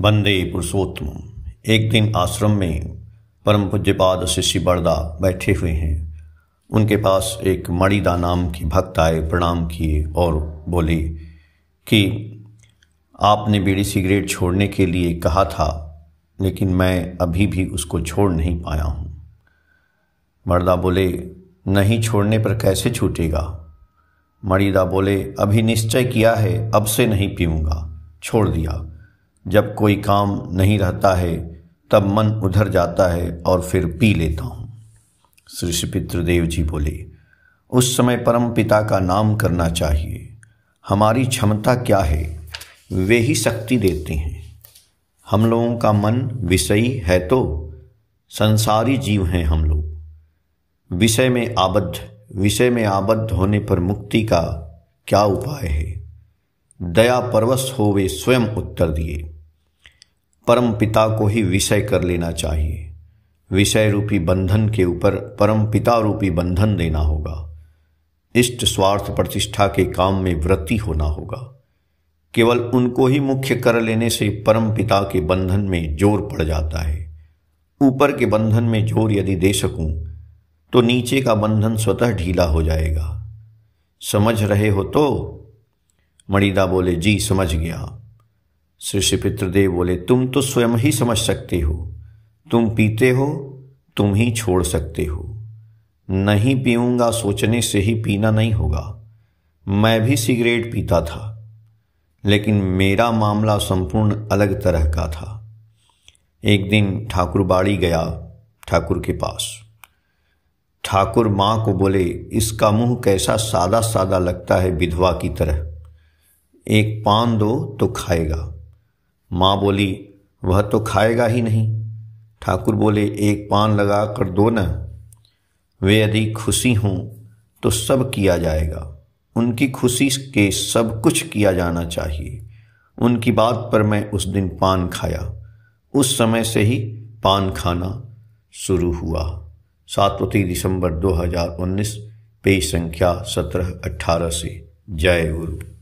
बंदे पुरुषोत्तम एक दिन आश्रम में परम पूज्यपाद शिष्य बड़दा बैठे हुए हैं उनके पास एक मणिदा नाम की भक्त आए प्रणाम किए और बोले कि आपने बीड़ी सिगरेट छोड़ने के लिए कहा था लेकिन मैं अभी भी उसको छोड़ नहीं पाया हूँ मरदा बोले नहीं छोड़ने पर कैसे छूटेगा मरीदा बोले अभी निश्चय किया है अब से नहीं पीऊँगा छोड़ दिया जब कोई काम नहीं रहता है तब मन उधर जाता है और फिर पी लेता हूँ श्री श्री पितृदेव जी बोले उस समय परम पिता का नाम करना चाहिए हमारी क्षमता क्या है वे ही शक्ति देते हैं हम लोगों का मन विषयी है तो संसारी जीव हैं हम लोग विषय में आबद्ध विषय में आबद्ध होने पर मुक्ति का क्या उपाय है दया परवश हो वे स्वयं उत्तर दिए परम पिता को ही विषय कर लेना चाहिए विषय रूपी बंधन के ऊपर परम पिता रूपी बंधन देना होगा इष्ट स्वार्थ प्रतिष्ठा के काम में व्रति होना होगा केवल उनको ही मुख्य कर लेने से परम पिता के बंधन में जोर पड़ जाता है ऊपर के बंधन में जोर यदि दे सकूं तो नीचे का बंधन स्वतः ढीला हो जाएगा समझ रहे हो तो मणिदा बोले जी समझ गया श्री पितृदेव बोले तुम तो स्वयं ही समझ सकते हो तुम पीते हो तुम ही छोड़ सकते हो नहीं पीऊंगा सोचने से ही पीना नहीं होगा मैं भी सिगरेट पीता था लेकिन मेरा मामला संपूर्ण अलग तरह का था एक दिन ठाकुर बाड़ी गया ठाकुर के पास ठाकुर माँ को बोले इसका मुंह कैसा सादा सादा लगता है विधवा की तरह एक पान दो तो खाएगा माँ बोली वह तो खाएगा ही नहीं ठाकुर बोले एक पान लगा कर दो न वे यदि खुशी हों तो सब किया जाएगा उनकी खुशी के सब कुछ किया जाना चाहिए उनकी बात पर मैं उस दिन पान खाया उस समय से ही पान खाना शुरू हुआ सातवती दिसंबर 2019 पेज संख्या सत्रह अट्ठारह से जय गुरु